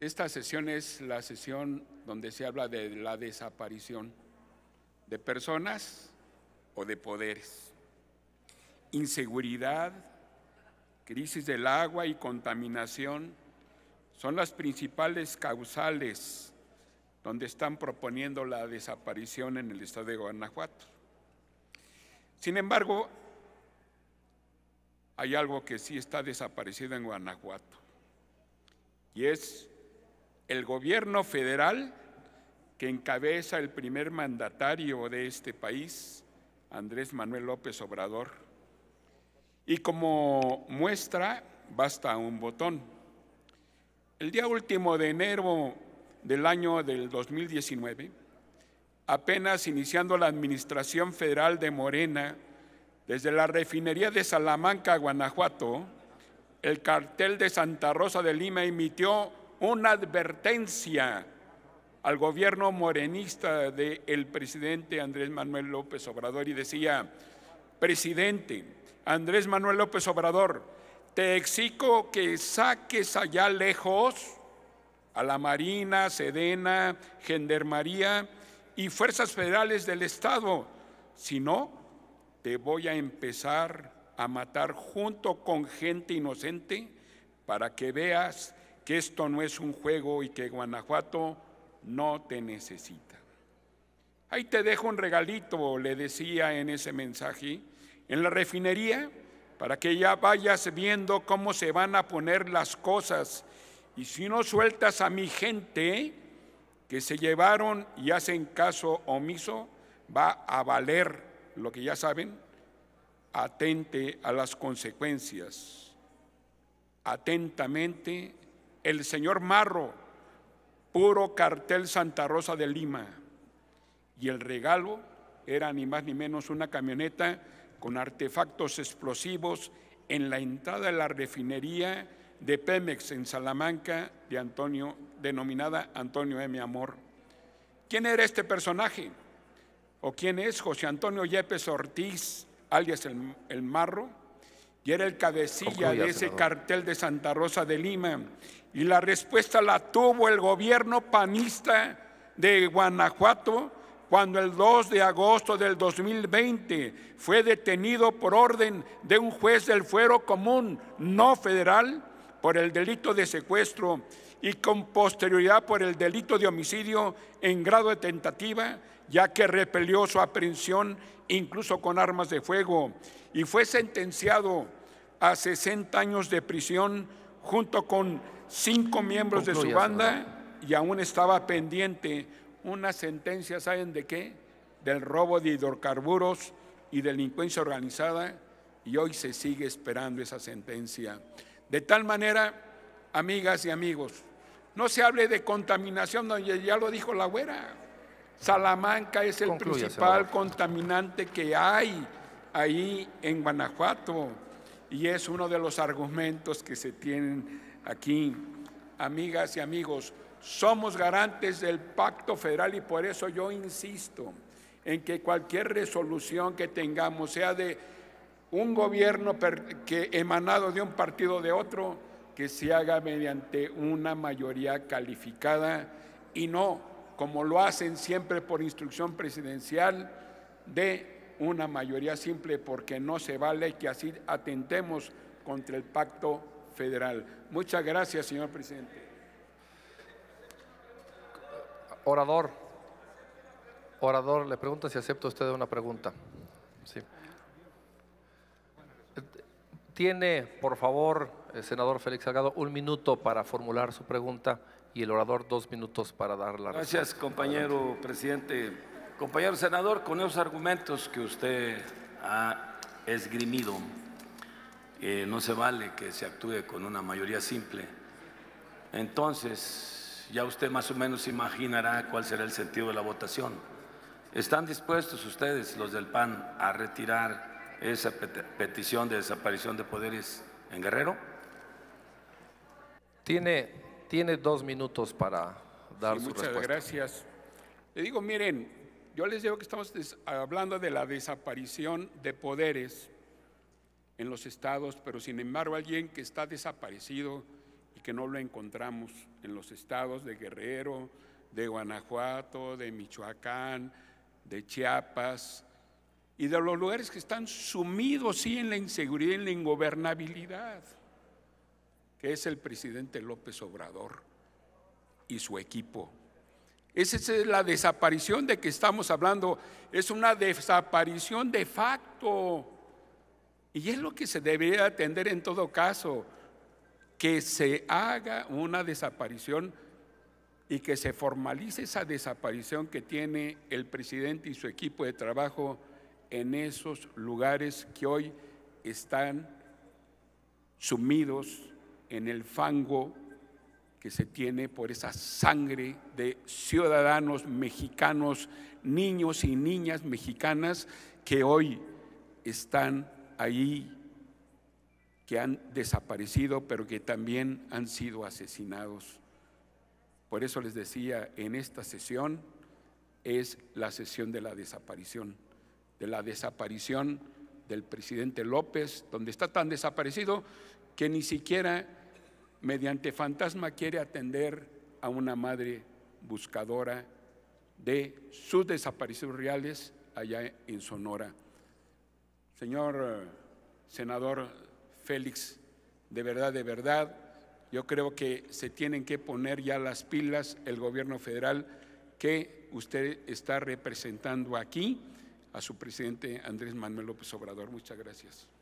Esta sesión es la sesión donde se habla de la desaparición de personas o de poderes, inseguridad, crisis del agua y contaminación son las principales causales donde están proponiendo la desaparición en el estado de Guanajuato. Sin embargo, hay algo que sí está desaparecido en Guanajuato y es el gobierno federal que encabeza el primer mandatario de este país, Andrés Manuel López Obrador. Y como muestra, basta un botón. El día último de enero del año del 2019, apenas iniciando la administración federal de Morena, desde la refinería de Salamanca, Guanajuato, el cartel de Santa Rosa de Lima emitió una advertencia al gobierno morenista del presidente Andrés Manuel López Obrador y decía, presidente Andrés Manuel López Obrador, te exijo que saques allá lejos a la Marina, Sedena, Gendarmería y Fuerzas Federales del Estado, si no, te voy a empezar a matar junto con gente inocente para que veas que esto no es un juego y que Guanajuato no te necesita. Ahí te dejo un regalito, le decía en ese mensaje, en la refinería, para que ya vayas viendo cómo se van a poner las cosas. Y si no sueltas a mi gente que se llevaron y hacen caso omiso, va a valer lo que ya saben, atente a las consecuencias. Atentamente el señor Marro, puro cartel Santa Rosa de Lima. Y el regalo era ni más ni menos una camioneta con artefactos explosivos en la entrada de la refinería de Pemex en Salamanca de Antonio, denominada Antonio M. Amor. ¿Quién era este personaje? ¿O quién es José Antonio Yepes Ortiz, alias el, el Marro? y era el cabecilla de ese cartel de Santa Rosa de Lima. Y la respuesta la tuvo el gobierno panista de Guanajuato cuando el 2 de agosto del 2020 fue detenido por orden de un juez del fuero común no federal por el delito de secuestro y con posterioridad por el delito de homicidio en grado de tentativa, ya que repelió su aprehensión incluso con armas de fuego, y fue sentenciado a 60 años de prisión junto con cinco mm, miembros de su banda y aún estaba pendiente una sentencia, ¿saben de qué? Del robo de hidrocarburos y delincuencia organizada y hoy se sigue esperando esa sentencia. De tal manera, amigas y amigos, no se hable de contaminación, ya lo dijo la güera. Salamanca es el principal contaminante que hay ahí en Guanajuato y es uno de los argumentos que se tienen aquí. Amigas y amigos, somos garantes del pacto federal y por eso yo insisto en que cualquier resolución que tengamos, sea de un gobierno que emanado de un partido o de otro, que se haga mediante una mayoría calificada y no como lo hacen siempre por instrucción presidencial de una mayoría simple, porque no se vale que así atentemos contra el pacto federal. Muchas gracias, señor presidente. Orador, orador, le pregunto si acepta usted una pregunta. Tiene, por favor, el eh, senador Félix Salgado, un minuto para formular su pregunta y el orador dos minutos para dar la respuesta. Gracias, compañero presidente. Compañero senador, con esos argumentos que usted ha esgrimido, eh, no se vale que se actúe con una mayoría simple. Entonces, ya usted más o menos imaginará cuál será el sentido de la votación. ¿Están dispuestos ustedes, los del PAN, a retirar esa petición de desaparición de poderes en Guerrero? Tiene tiene dos minutos para dar su respuesta. muchas gracias. Le digo, miren, yo les digo que estamos hablando de la desaparición de poderes en los estados, pero sin embargo alguien que está desaparecido y que no lo encontramos en los estados de Guerrero, de Guanajuato, de Michoacán, de Chiapas y de los lugares que están sumidos sí en la inseguridad, en la ingobernabilidad que es el presidente López Obrador y su equipo. Esa es la desaparición de que estamos hablando, es una desaparición de facto. Y es lo que se debería atender en todo caso, que se haga una desaparición y que se formalice esa desaparición que tiene el presidente y su equipo de trabajo en esos lugares que hoy están sumidos en el fango que se tiene por esa sangre de ciudadanos mexicanos, niños y niñas mexicanas que hoy están ahí, que han desaparecido, pero que también han sido asesinados. Por eso les decía, en esta sesión es la sesión de la desaparición, de la desaparición del presidente López, donde está tan desaparecido que ni siquiera mediante fantasma quiere atender a una madre buscadora de sus desaparecidos reales allá en Sonora. Señor eh, senador Félix, de verdad, de verdad, yo creo que se tienen que poner ya las pilas el gobierno federal que usted está representando aquí a su presidente Andrés Manuel López Obrador. Muchas gracias.